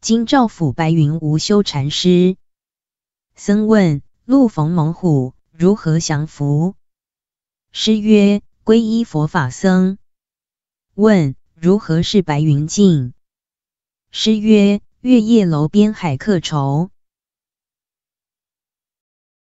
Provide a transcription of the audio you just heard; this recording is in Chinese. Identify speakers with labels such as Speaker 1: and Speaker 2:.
Speaker 1: 今兆府白云无休禅师，僧问：路逢猛虎如何降服？师曰：皈依佛法僧。问：如何是白云境？」师曰：月夜楼边海客愁。